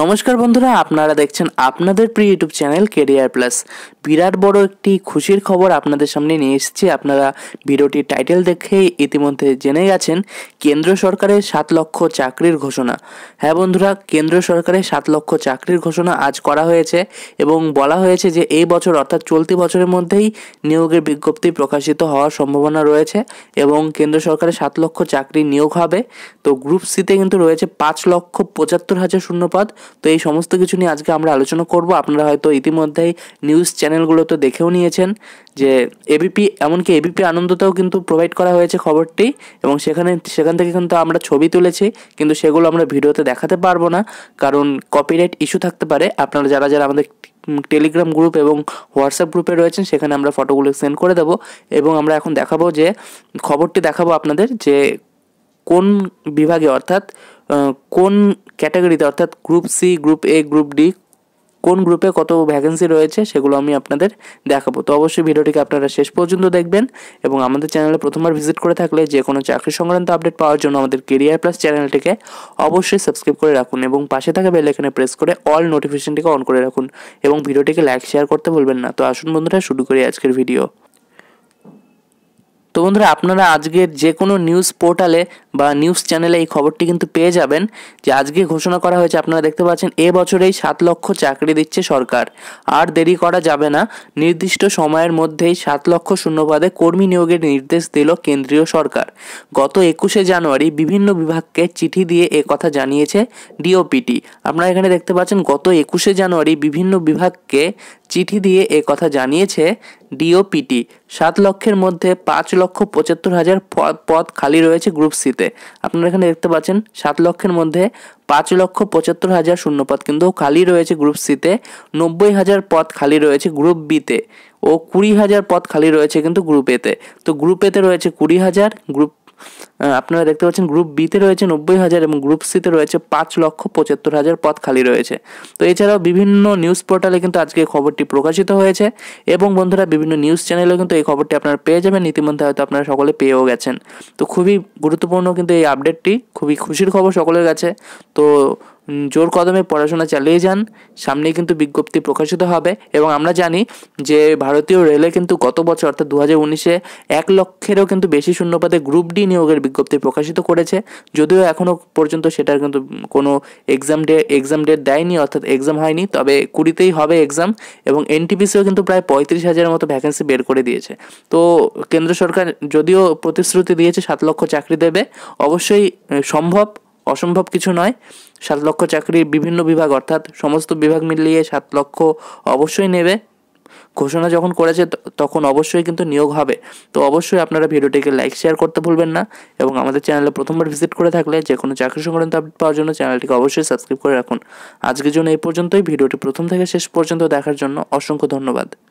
নমস্কার বন্ধুরা আপনারা দেখছেন আপনাদের প্রিয় ইউটিউব চ্যানেল কেরিয়ার প্লাস বিরাট বড় একটি খুশির খবর আপনাদের সামনে নিয়ে এসেছি আপনারা ভিডিওটির টাইটেল দেখে ইতিমধ্যে জেনে গেছেন কেন্দ্র সরকারের সাত লক্ষ চাকরির ঘোষণা হ্যাঁ বন্ধুরা কেন্দ্র সরকারের সাত লক্ষ চাকরির ঘোষণা আজ করা হয়েছে এবং বলা হয়েছে যে এই বছর অর্থাৎ চলতি বছরের মধ্যেই নিয়োগের বিজ্ঞপ্তি প্রকাশিত হওয়ার সম্ভাবনা রয়েছে এবং কেন্দ্র সরকারের সাত লক্ষ চাকরি নিয়োগ হবে তো গ্রুপ সিতে কিন্তু রয়েছে পাঁচ লক্ষ পঁচাত্তর হাজার শূন্যপদ তো এই সমস্ত কিছু নিয়ে আজকে আমরা আলোচনা করব আপনারা হয়তো ইতিমধ্যেই নিউজ চ্যানেলগুলোতে দেখেও নিয়েছেন যে এবিপি এমনকি এবিপি আনন্দতেও কিন্তু প্রোভাইড করা হয়েছে খবরটি এবং সেখানে সেখান থেকে কিন্তু আমরা ছবি তুলেছি কিন্তু সেগুলো আমরা ভিডিওতে দেখাতে পারবো না কারণ কপিরাইট ইস্যু থাকতে পারে আপনারা যারা যারা আমাদের টেলিগ্রাম গ্রুপ এবং হোয়াটসঅ্যাপ গ্রুপে রয়েছেন সেখানে আমরা ফটোগুলো সেন্ড করে দেবো এবং আমরা এখন দেখাবো যে খবরটি দেখাবো আপনাদের যে কোন বিভাগে অর্থাৎ কোন ক্যাটাগরিতে অর্থাৎ group C group A group D কোন গ্রুপে কত ভ্যাকেন্সি রয়েছে সেগুলো আমি আপনাদের দেখাবো তো অবশ্যই ভিডিওটিকে আপনারা শেষ পর্যন্ত দেখবেন এবং আমাদের চ্যানেলে প্রথমবার ভিজিট করে থাকলে যে কোনো চাকরি সংক্রান্ত আপডেট পাওয়ার জন্য আমাদের কেরিয়ার প্লাস চ্যানেলটিকে অবশ্যই সাবস্ক্রাইব করে রাখুন এবং পাশে থাকা বেল এখানে প্রেস করে অল নোটিফিকেশনটিকে অন করে রাখুন এবং ভিডিওটিকে লাইক শেয়ার করতে ভুলবেন না তো আসুন বন্ধুরা শুরু করি আজকের ভিডিও তো বন্ধুরা আপনারা আজকের যে কোনো নিউজ পোর্টালে বা নিউজ চ্যানেলে এই খবরটি কিন্তু পেয়ে যাবেন যে আজকে ঘোষণা করা হয়েছে আপনারা দেখতে পাচ্ছেন এ বছরেই সাত লক্ষ চাকরি দিচ্ছে সরকার আর দেরি করা যাবে না নির্দিষ্ট সময়ের মধ্যেই সাত লক্ষ শূন্যপদে কর্মী নিয়োগের নির্দেশ দিল কেন্দ্রীয় সরকার গত একুশে জানুয়ারি বিভিন্ন বিভাগকে চিঠি দিয়ে এ কথা জানিয়েছে ডিওপিটি আপনারা এখানে দেখতে পাচ্ছেন গত একুশে জানুয়ারি বিভিন্ন বিভাগকে চিঠি দিয়ে এ কথা জানিয়েছে ডিওপিটি সাত লক্ষের মধ্যে পাঁচ লক্ষ পঁচাত্তর হাজার পদ খালি রয়েছে গ্রুপ সিতে আপনারা এখানে দেখতে পাচ্ছেন সাত লক্ষের মধ্যে পাঁচ লক্ষ পঁচাত্তর হাজার শূন্যপদ কিন্তু খালি রয়েছে গ্রুপ সিতে নব্বই হাজার পদ খালি রয়েছে গ্রুপ বিতে ও কুড়ি হাজার পদ খালি রয়েছে কিন্তু গ্রুপ এতে তো গ্রুপ এতে রয়েছে কুড়ি হাজার গ্রুপ আপনারা দেখতে পাচ্ছেন গ্রুপ বিতে রয়েছে নব্বই হাজার এবং গ্রুপ সিতে রয়েছে পাঁচ লক্ষ পঁচাত্তর হাজার পদ খালি রয়েছে তো এছাড়াও বিভিন্ন নিউজ পোর্টালে কিন্তু আজকে খবরটি প্রকাশিত হয়েছে এবং বন্ধুরা বিভিন্ন নিউজ চ্যানেলেও কিন্তু এই খবরটি আপনারা পেয়ে যাবেন ইতিমধ্যে হয়তো আপনারা সকলে পেয়েও গেছেন তো খুবই গুরুত্বপূর্ণ কিন্তু এই আপডেটটি খুবই খুশির খবর সকলের কাছে তো জোর কদমে পড়াশোনা চালিয়ে যান সামনে কিন্তু বিজ্ঞপ্তি প্রকাশিত হবে এবং আমরা জানি যে ভারতীয় রেলে কিন্তু গত বছর অর্থাৎ দু হাজার উনিশে এক লক্ষেরও কিন্তু বেশি শূন্যপাতে গ্রুপ ডি নিয়োগের বিজ্ঞপ্তি প্রকাশিত করেছে যদিও এখনও পর্যন্ত সেটার কিন্তু কোনো এক্সাম ডে এক্সাম ডেট দেয়নি অর্থাৎ এক্সাম হয়নি তবে কুড়িতেই হবে এক্সাম এবং এনটিপিসিও কিন্তু প্রায় পঁয়ত্রিশ হাজারের মতো ভ্যাকেন্সি বের করে দিয়েছে তো কেন্দ্র সরকার যদিও প্রতিশ্রুতি দিয়েছে সাত লক্ষ চাকরি দেবে অবশ্যই সম্ভব অসম্ভব কিছু নয় সাত লক্ষ চাকরির বিভিন্ন বিভাগ অর্থাৎ সমস্ত বিভাগ মিলিয়ে সাত লক্ষ অবশ্যই নেবে ঘোষণা যখন করেছে তখন অবশ্যই কিন্তু নিয়োগ হবে তো অবশ্যই আপনারা ভিডিওটিকে লাইক শেয়ার করতে ভুলবেন না এবং আমাদের চ্যানেলে প্রথমবার ভিজিট করে থাকলে যে কোনো চাকরি সংক্রান্ত আপডেট পাওয়ার জন্য চ্যানেলটিকে অবশ্যই সাবস্ক্রাইব করে রাখুন আজকের জন্য এই পর্যন্তই ভিডিওটি প্রথম থেকে শেষ পর্যন্ত দেখার জন্য অসংখ্য ধন্যবাদ